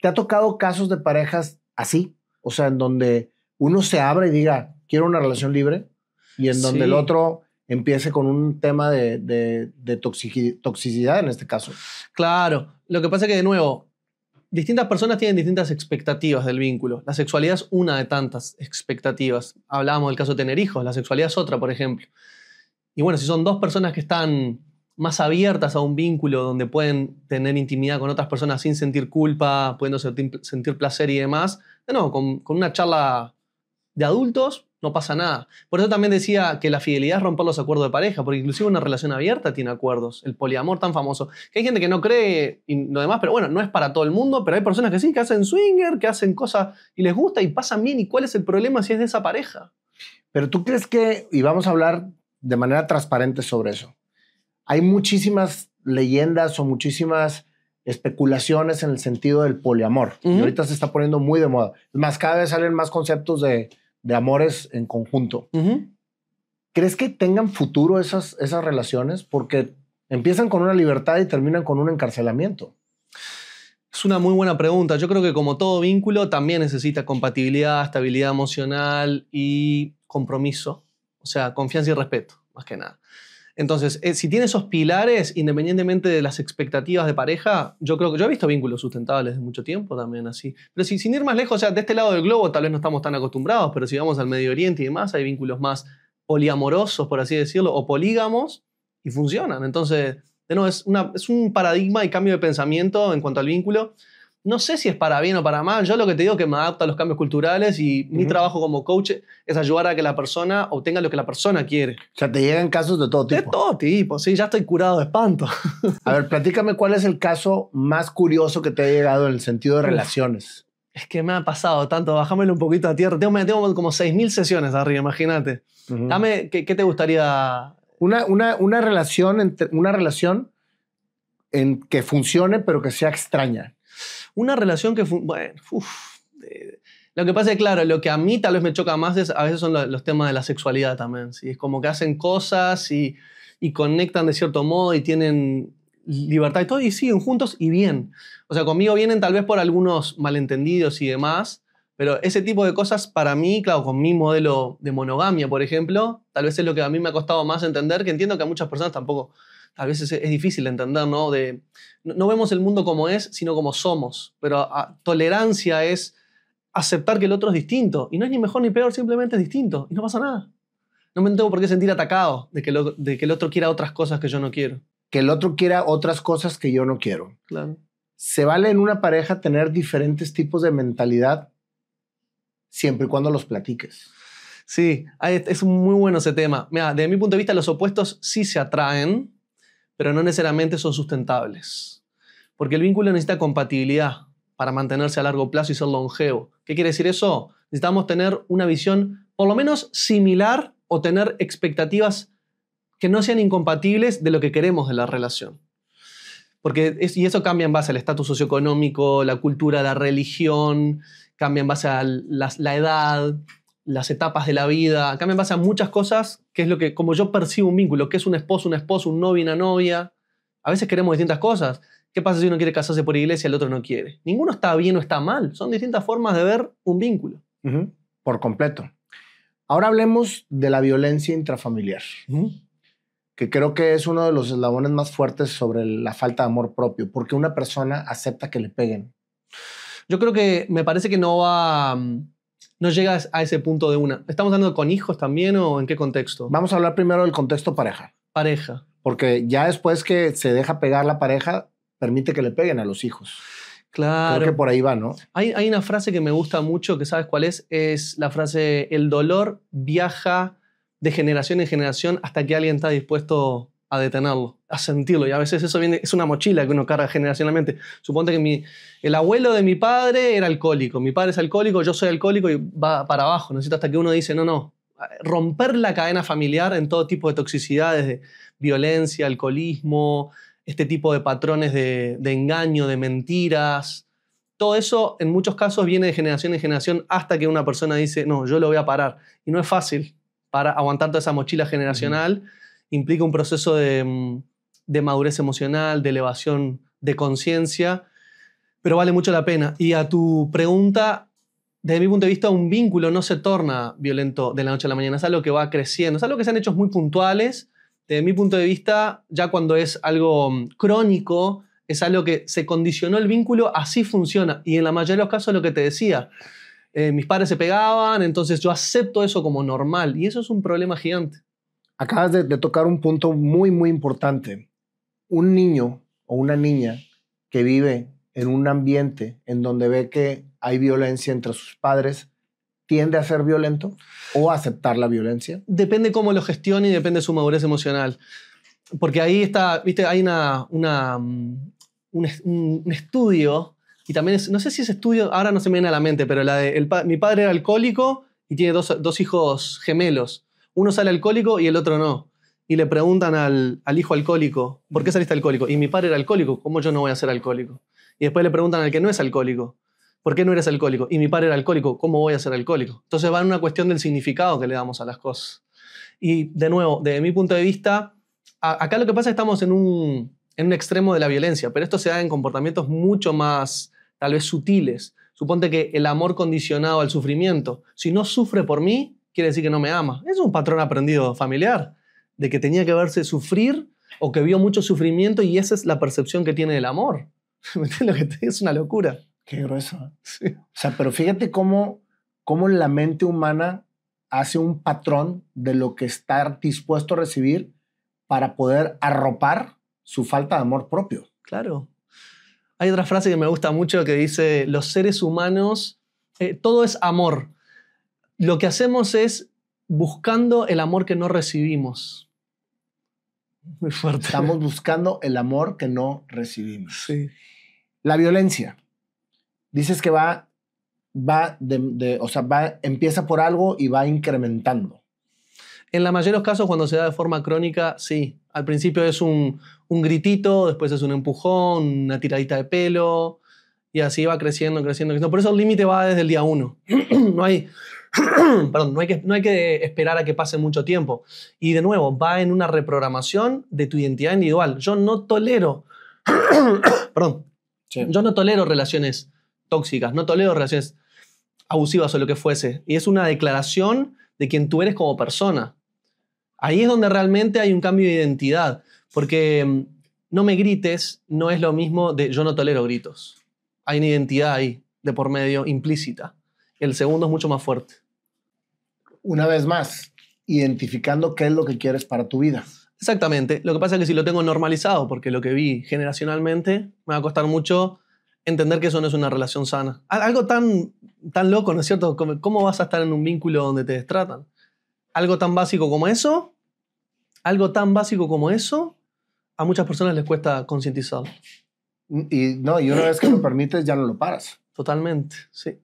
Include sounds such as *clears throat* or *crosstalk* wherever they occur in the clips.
¿Te ha tocado casos de parejas así? O sea, en donde uno se abre y diga, quiero una relación libre, y en donde el otro empiece con un tema de, de, de toxicidad en este caso. Claro, lo que pasa es que de nuevo, distintas personas tienen distintas expectativas del vínculo. La sexualidad es una de tantas expectativas. Hablábamos del caso de tener hijos, la sexualidad es otra, por ejemplo. Y bueno, si son dos personas que están más abiertas a un vínculo donde pueden tener intimidad con otras personas sin sentir culpa, pudiendo sentir, placer y demás. No, con, con una charla de adultos no pasa nada. Por eso también decía que la fidelidad es romper los acuerdos de pareja, porque inclusive una relación abierta tiene acuerdos, el poliamor tan famoso. Que hay gente que no cree y lo demás, pero bueno, no es para todo el mundo, pero hay personas que sí, que hacen swinger, que hacen cosas y les gusta y pasan bien. ¿Y cuál es el problema si es de esa pareja? Pero tú crees que, y vamos a hablar de manera transparente sobre eso, hay muchísimas leyendas o muchísimas especulaciones en el sentido del poliamor. Y ahorita se está poniendo muy de moda. más, cada vez salen más conceptos de, amores en conjunto. ¿Crees que tengan futuro esas, esas relaciones? Porque empiezan con una libertad y terminan con un encarcelamiento. Es una muy buena pregunta. Yo creo que como todo vínculo también necesita compatibilidad, estabilidad emocional y compromiso. O sea, confianza y respeto, más que nada. Entonces, eh, si tiene esos pilares, independientemente de las expectativas de pareja, yo creo que yo he visto vínculos sustentables de mucho tiempo también así. Pero si, sin ir más lejos, o sea, de este lado del globo tal vez no estamos tan acostumbrados, pero si vamos al Medio Oriente y demás, hay vínculos más poliamorosos, por así decirlo, o polígamos, y funcionan. Entonces, de es, es un paradigma y cambio de pensamiento en cuanto al vínculo no sé si es para bien o para mal. Yo lo que te digo es que me adapto a los cambios culturales y mi trabajo como coach es ayudar a que la persona obtenga lo que la persona quiere. O sea, te llegan casos de todo tipo. De todo tipo, sí, ya estoy curado de espanto. *laughs* a ver, platícame cuál es el caso más curioso que te ha llegado en el sentido de relaciones. Es que me ha pasado tanto, bajámelo un poquito a tierra. Tengo, tengo como 6.000 sesiones arriba, imagínate. Dame, ¿qué, ¿qué, te gustaría? Una, una, una relación, entre, una relación en que funcione pero que sea extraña. Una relación que, bueno, lo que pasa es, claro, lo que a mí tal vez me choca más es, a veces son los, temas de la sexualidad también, Es como que hacen cosas y, y conectan de cierto modo y tienen libertad y todo, y siguen juntos y bien. O sea, conmigo vienen tal vez por algunos malentendidos y demás, pero ese tipo de cosas para mí, claro, con mi modelo de monogamia, por ejemplo, tal vez es lo que a mí me ha costado más entender, que entiendo que a muchas personas tampoco a veces es difícil de entender, ¿no? De, no vemos el mundo como es, sino como somos. Pero ah, tolerancia es aceptar que el otro es distinto. Y no es ni mejor ni peor, simplemente es distinto. Y no pasa nada. No me tengo por qué sentir atacado de que, de que el otro quiera otras cosas que yo no quiero. Que el otro quiera otras cosas que yo no quiero. Claro. ¿Se vale en una pareja tener diferentes tipos de mentalidad siempre y cuando los platiques? Sí, es muy bueno ese tema. Mira, desde mi punto de vista, los opuestos sí se atraen, pero no necesariamente son sustentables. Porque el vínculo necesita compatibilidad para mantenerse a largo plazo y ser longevo. ¿Qué quiere decir eso? Necesitamos tener una visión por lo menos similar o tener expectativas que no sean incompatibles de lo que queremos de la relación. Porque y eso cambia en base al estatus socioeconómico, la cultura, la religión, cambia en base a la edad, las etapas de la vida, acá me pasan muchas cosas, que es lo que, como yo percibo un vínculo, que es un esposo, una esposo, un novio, una novia. A veces queremos distintas cosas. ¿Qué pasa si uno quiere casarse por iglesia y el otro no quiere? Ninguno está bien o está mal, son distintas formas de ver un vínculo. Por completo. Ahora hablemos de la violencia intrafamiliar, que creo que es uno de los eslabones más fuertes sobre la falta de amor propio, porque una persona acepta que le peguen. Yo creo que me parece que no va... Mm, no llegas a ese punto de una. ¿Estamos hablando con hijos también o en qué contexto? Vamos a hablar primero del contexto pareja. Pareja. Porque ya después que se deja pegar la pareja, permite que le peguen a los hijos. Claro. Creo que por ahí va, ¿no? Hay, hay una frase que me gusta mucho, que sabes cuál es, es la frase, el dolor viaja de generación en generación hasta que alguien está dispuesto a detenerlo a sentirlo. Y a veces eso viene, es una mochila que uno carga generacionalmente. Suponte que mi, el abuelo de mi padre era alcohólico, mi padre es alcohólico, yo soy alcohólico y va para abajo. Necesito hasta que uno dice, no, no, romper la cadena familiar en todo tipo de toxicidades, de violencia, alcoholismo, este tipo de patrones de, engaño, de mentiras. Todo eso en muchos casos viene de generación en generación hasta que una persona dice, no, yo lo voy a parar. Y no es fácil para aguantar toda esa mochila generacional. Implica un proceso de, mm, de madurez emocional, de elevación de conciencia, pero vale mucho la pena. Y a tu pregunta, desde mi punto de vista, un vínculo no se torna violento de la noche a la mañana, es algo que va creciendo, es algo que se han hecho muy puntuales. Desde mi punto de vista, ya cuando es algo mm, crónico, es algo que se condicionó el vínculo, así funciona. Y en la mayoría de los casos lo que te decía, eh, mis padres se pegaban, entonces yo acepto eso como normal. Y eso es un problema gigante. Acabas de tocar un punto muy, muy importante un niño o una niña que vive en un ambiente en donde ve que hay violencia entre sus padres, tiende a ser violento o a aceptar la violencia? Depende cómo lo gestione y depende de su madurez emocional. Porque ahí está, viste, hay una, mm, un, estudio, y también no sé si ese estudio, ahora no se me viene a la mente, pero la de, mi padre era alcohólico y tiene dos, dos hijos gemelos. Uno sale alcohólico y el otro no y le preguntan al, hijo alcohólico, ¿por qué saliste alcohólico? Y mi padre era alcohólico, ¿cómo yo no voy a ser alcohólico? Y después le preguntan al que no es alcohólico, ¿por qué no eres alcohólico? Y mi padre era alcohólico, ¿cómo voy a ser alcohólico? Entonces va en una cuestión del significado que le damos a las cosas. Y de nuevo, desde mi punto de vista, acá lo que pasa es que estamos en un, en un extremo de la violencia, pero esto se da en comportamientos mucho más, tal vez, sutiles. Suponte que el amor condicionado al sufrimiento, si no sufre por mí, quiere decir que no me ama. Es un patrón aprendido familiar de que tenía que verse sufrir o que vio mucho sufrimiento y esa es la percepción que tiene del amor. *laughs* que Es una locura. Qué grueso. O sea, pero fíjate cómo, cómo la mente humana hace un patrón de lo que está dispuesto a recibir para poder arropar su falta de amor propio. Claro. Hay otra frase que me gusta mucho que dice, los seres humanos, eh, todo es amor. Lo que hacemos es buscando el amor que no recibimos. Muy fuerte. Estamos buscando el amor que no recibimos. Sí. La violencia. Dices que va, va o sea, empieza por algo y va incrementando. En la mayoría de los casos, cuando se da de forma crónica, sí. Al principio es un, un gritito, después es un empujón, una tiradita de pelo, y así va creciendo, creciendo, creciendo. Por eso el límite va desde el día uno. *clears throat* no hay *clears throat* Perdón, no hay, que, no hay que esperar a que pase mucho tiempo. Y de nuevo, va en una reprogramación de tu identidad individual. Yo no tolero, *clears throat* perdón, yo no tolero relaciones tóxicas, no tolero relaciones abusivas o lo que fuese. Y es una declaración de quien tú eres como persona. Ahí es donde realmente hay un cambio de identidad, porque mm, no me grites no es lo mismo de yo no tolero gritos. Hay una identidad ahí de por medio implícita el segundo es mucho más fuerte. Una vez más, identificando qué es lo que quieres para tu vida. Exactamente. Lo que pasa es que si lo tengo normalizado, porque lo que vi generacionalmente, me va a costar mucho entender que eso no es una relación sana. Algo tan, tan loco, ¿no es cierto? ¿Cómo vas a estar en un vínculo donde te destratan? Algo tan básico como eso, algo tan básico como eso, a muchas personas les cuesta concientizar. Y, no, y una vez que lo permites, ya no lo paras. Totalmente, sí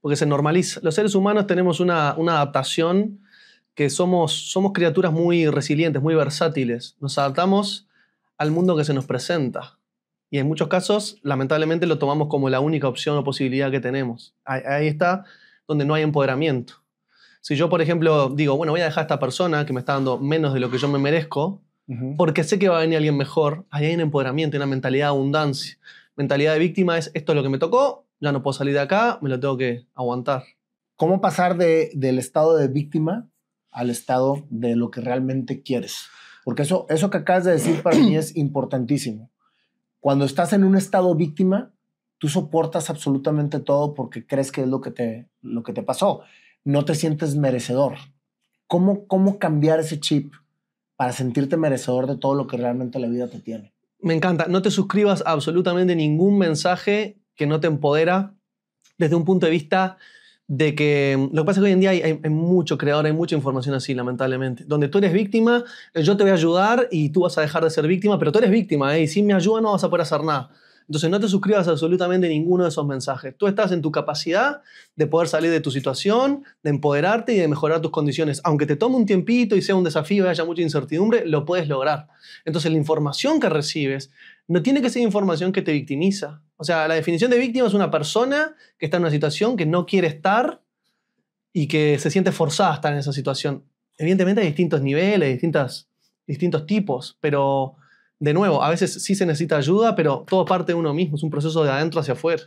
porque se normaliza. Los seres humanos tenemos una, adaptación que somos, somos criaturas muy resilientes, muy versátiles. Nos adaptamos al mundo que se nos presenta. Y en muchos casos, lamentablemente, lo tomamos como la única opción o posibilidad que tenemos. Ahí, está donde no hay empoderamiento. Si yo, por ejemplo, digo, bueno, voy a dejar a esta persona que me está dando menos de lo que yo me merezco, porque sé que va a venir alguien mejor, ahí hay un empoderamiento, una mentalidad de abundancia. Mentalidad de víctima es, esto es lo que me tocó, ya no puedo salir de acá, me lo tengo que aguantar. ¿Cómo pasar de, del estado de víctima al estado de lo que realmente quieres? Porque eso, eso que acabas de decir para mí es *clears throat* importantísimo. Cuando estás en un estado víctima, tú soportas absolutamente todo porque crees que es lo que te, lo que te pasó. No te sientes merecedor. ¿Cómo, ¿Cómo cambiar ese chip para sentirte merecedor de todo lo que realmente la vida te tiene? Me encanta. No te suscribas absolutamente ningún mensaje que no te empodera desde un punto de vista de que mm, lo que pasa es que hoy en día hay, mucho creador, hay mucha información así, lamentablemente. Donde tú eres víctima, eh, yo te voy a ayudar y tú vas a dejar de ser víctima, pero tú eres víctima, eh, y si me ayuda no vas a poder hacer nada. Entonces no te suscribas absolutamente ninguno de esos mensajes. Tú estás en tu capacidad de poder salir de tu situación, de empoderarte y de mejorar tus condiciones. Aunque te tome un tiempito y sea un desafío y haya mucha incertidumbre, lo puedes lograr. Entonces la información que recibes no tiene que ser información que te victimiza, o sea, la definición de víctima es una persona que está en una situación que no quiere estar y que se siente forzada a estar en esa situación. Evidentemente hay distintos niveles, distintas, distintos tipos, pero de nuevo, a veces sí se necesita ayuda, pero todo parte de uno mismo, es un proceso de adentro hacia afuera.